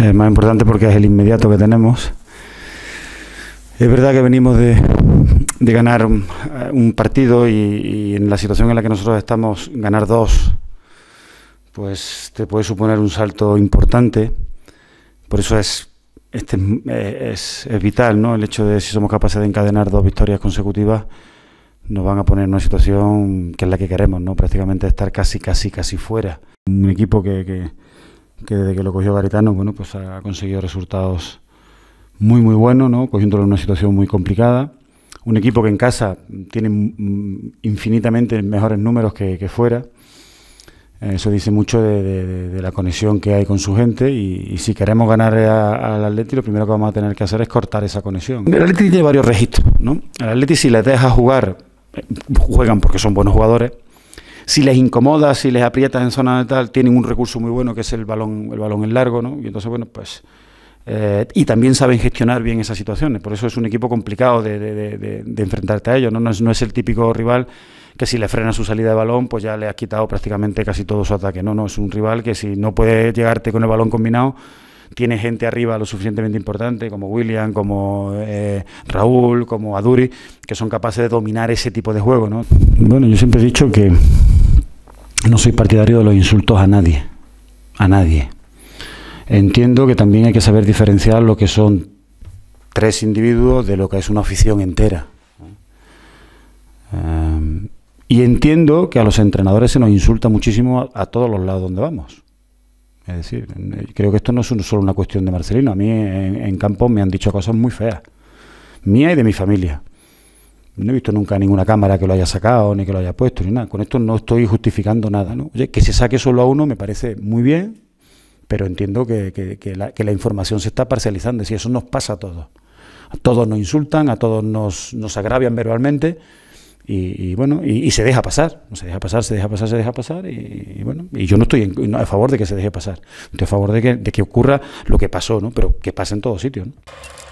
es eh, más importante porque es el inmediato que tenemos. Es verdad que venimos de, de ganar un, eh, partido y, en la situación en la que nosotros estamos, ganar dos, pues te puede suponer un salto importante. Por eso es, este, eh, es, es vital ¿no? el hecho de si somos capaces de encadenar dos victorias consecutivas nos van a poner en una situación que es la que queremos, ¿no? Prácticamente estar casi, casi, casi fuera. Un equipo que que desde que lo cogió Garitano, bueno, pues ha conseguido resultados muy, muy buenos, ¿no? Cogiéndolo en una situación muy complicada. Un equipo que en casa tiene infinitamente mejores números que, fuera. Eso dice mucho de, la conexión que hay con su gente y, si queremos ganar al Atleti, lo primero que vamos a tener que hacer es cortar esa conexión. El Atleti tiene varios registros, ¿no? El Atleti si les deja jugar, eh, juegan porque son buenos jugadores, si les incomoda, si les aprietas en zona de tal, tienen un recurso muy bueno que es el balón, el balón en largo, ¿no? Y entonces, bueno, pues. Eh, y también saben gestionar bien esas situaciones. Por eso es un equipo complicado de, enfrentarte a ellos. ¿no? No es, el típico rival que si le frena su salida de balón, pues ya le has quitado prácticamente casi todo su ataque. No, no, es un rival que si no puede llegarte con el balón combinado, tiene gente arriba lo suficientemente importante, como William, como eh, Raúl, como Aduri, que son capaces de dominar ese tipo de juego. ¿no? Bueno, yo siempre he dicho que no soy partidario de los insultos a nadie, a nadie. Entiendo que también hay que saber diferenciar lo que son tres individuos de lo que es una afición entera. Eh, y entiendo que a los entrenadores se nos insulta muchísimo a, todos los lados donde vamos. Es decir, eh, creo que esto no es solo una cuestión de Marcelino. A mí en, en campo me han dicho cosas muy feas, mía y de mi familia no he visto nunca ninguna cámara que lo haya sacado ni que lo haya puesto ni nada. Con esto no estoy justificando nada. ¿no? Oye, que se saque solo a uno me parece muy bien, pero entiendo que, la, información se está parcializando. Y eso nos pasa a todos. A todos nos insultan, a todos nos, nos agravian verbalmente. Y, bueno, y, se deja pasar, se deja pasar, se deja pasar, se deja pasar, y, bueno, y yo no estoy a favor de que se deje pasar, estoy a favor de que, ocurra lo que pasó, ¿no? Pero que pase en todos sitios, ¿no?